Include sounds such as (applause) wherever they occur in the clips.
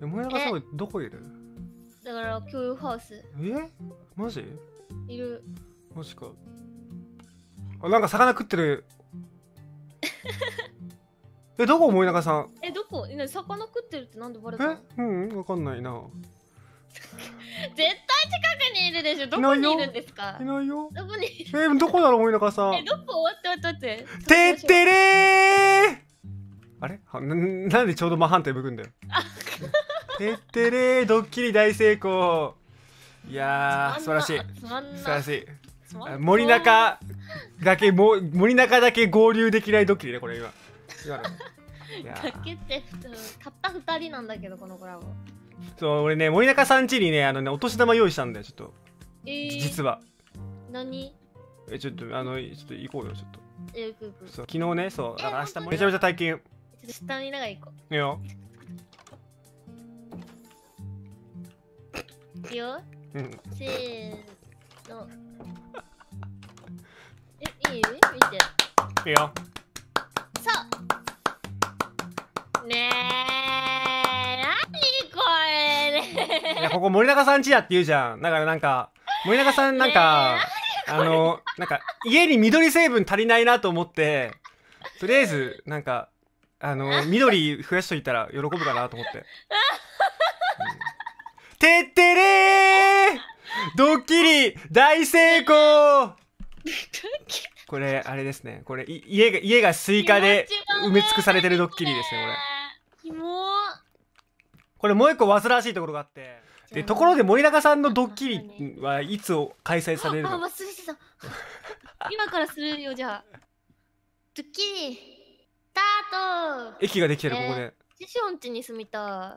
え、もやがさんはどこいるだから共有ハウスえマジいるマジか。あ、なんか魚食ってる。(laughs) え、どこ森永さんえ、どこね魚食ってるってなんでバレたのえうん、わかんないな。(laughs) 絶対近くにいるでしょ。どこにいるんですかいないよ。どこにいるえどこだろう、森永さん。え、どこ終わって待って待って。てってれーあれはななんでちょうど真反対向くんだよ。(laughs) てってれー、ドッキリ大成功。いやー、素晴らしい。素晴らしい。森中だけ、も森中だけ合流できないドッキリね、これ今。今の。かけて、たった2人なんだけど、このコラボ。そう、俺ね、森中さんちにね、あのね、お年玉用意したんだよ、ちょっと。えー、実は。何え、ちょっと、あの、ちょっと行こうよ、ちょっと。え、行く行く。そう、昨日ね、そう、だから明日もめちゃめちゃ体験。ちょっと下見ながら行こう。いいよ。くよ。せーの。え、いい見て。いいよ。そうねえ、なにこれねいや、ここ森永さんちだって言うじゃん。だからなんか、森永さんなんか、あの、なんか、家に緑成分足りないなと思って、とりあえず、なんか、あの、緑増やしといたら喜ぶかなと思って。(laughs) うんてってれードッキリ大成功これ、あれですね。これ、い家が、家がスイカで埋め尽くされてるドッキリですね、これ。これもう一個煩わしいところがあって。で、ところで森高さんのドッキリはいつを開催されるのあ、(laughs) 今からするよ、じゃあ。ドッキリ、スタート駅ができてる、ここで。師匠んちに住みた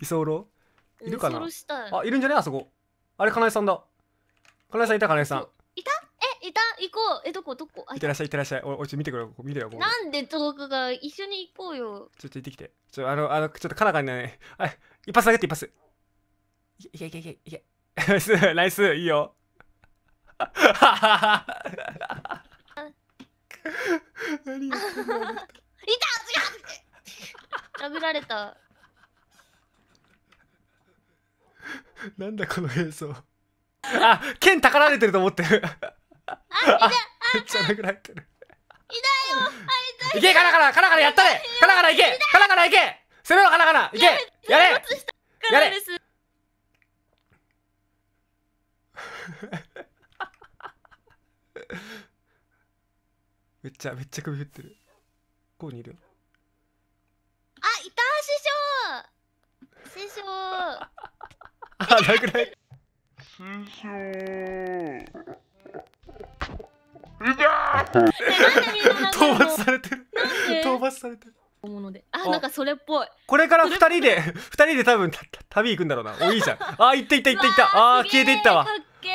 い。(laughs) 居候いるかなあいるんじゃねあそこあれかなえさんだかなえさんいたかなえさんいたえいた行こうえどこどこいってらっしゃいいってらっしゃいおおち見てくれ見てよなんで遠くが一緒に行こうよちょっと行ってきてちょあのあのちょっとかなかにねあ一発上げて一発いけいけいけいけ。(laughs) ナイスいいよ (laughs) 何いた違う殴られた (laughs) なんだこの映像あ剣たかられてると思ってるあめっちゃ殴られてる痛いよあ痛いいけカらカら、カらカら、やったれカらカら、いけカラカラいけ攻めろカラカラいけやれやれ (laughs) めっちゃめっちゃ首振ってるこうにいるあいた師匠師匠なくない。師匠。いやー。(laughs) 討伐されてる。討伐されてる。物であなんかそれっぽいこれから二人で二人で多分旅行くんだろうなおいいじゃんあ行った行った行った行ったあ消えていったわ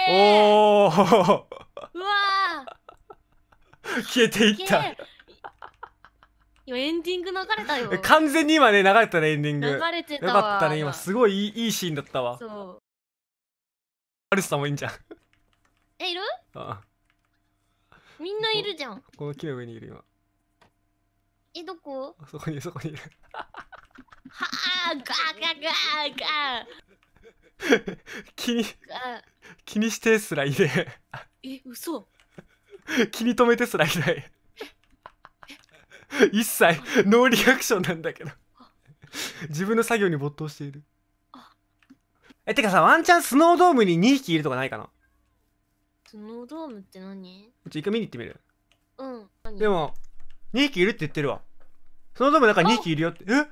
おおわ (laughs) 消えていった今エンディング流れたよ完全に今ね流れたねエンディング流れてたよかったね今すごいいいシーンだったわそうアルスさんもいいんじゃんえいるああみんないるじゃんこの木の上にいる今えどこそこにそこにいるはあガーガーガーガー気に気にしてすらいねえ嘘気に留めてすらいない (laughs) 一切ノーリアクションなんだけど自分の作業に没頭しているえてかさワンチャンスノードームに2匹いるとかないかなスノードームって何ちょ一回見に行ってみるうんでも2匹いるって言ってるわスノードームだから2匹いるよってえあ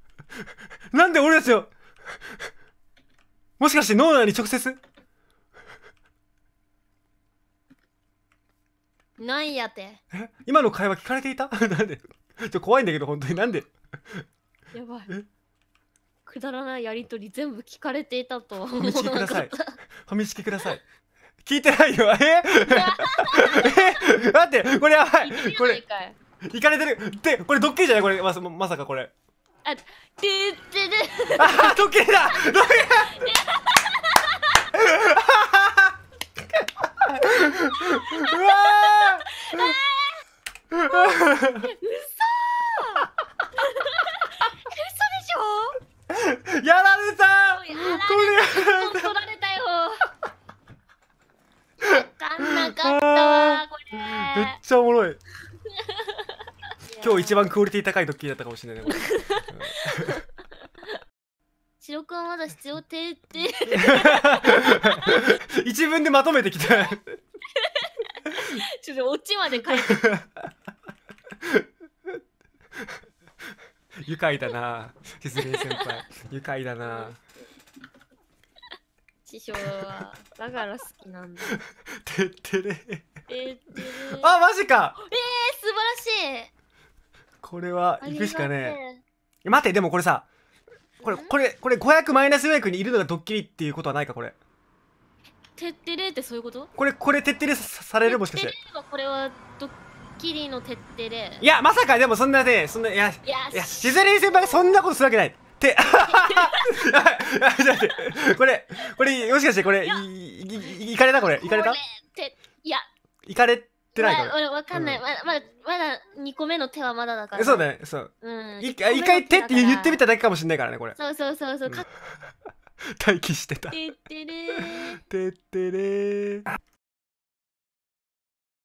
(laughs) なんで俺ですよもしかしてノーに直接なんやて今の会話聞かれていた (laughs) なんでちょ怖いんだけど本当になんでやばいくだらないやりとり全部聞かれていたとは思わなかったファください聞いてないよえ (laughs) え待ってこれやばいこれいかれてるでこれドッキリじゃないこれままさかこれあ、てってて。あ、時計だ。時計。(laughs) 嘘 (laughs) 嘘でしょやられたやられた取られたよ分かんなかったわこれめっちゃおもろい今日一番クオリティ高いドッキリだったかもしれないね白くんまだ必要てって (laughs) 一文でまとめてきた (laughs) ちょっとオチまで書いて愉快だなしずり先輩愉快だな師匠はだから好きなんだてってれてあマジかえー、素晴らしいこれは行くしかねえ待ってでもこれさこれこれこれ500マイナス400にいるのがドッキリっていうことはないかこれてってれってそういうことこれこれてってれされるもしかしてこれはドッキリの徹底でいやまさかでもそんなねそんないやいやいやシズリー先輩がそんなことするわけないって (laughs) これこれもしかしてこれいかれたこれいかれたいやいかれてないか俺わかんない、うん、まだまだまだ2個目の手はまだだからそうだねそう、うん、一回手って言ってみただけかもしれないからねこれそうそうそうそう、うん、(laughs) 待機してたてってれーてってれー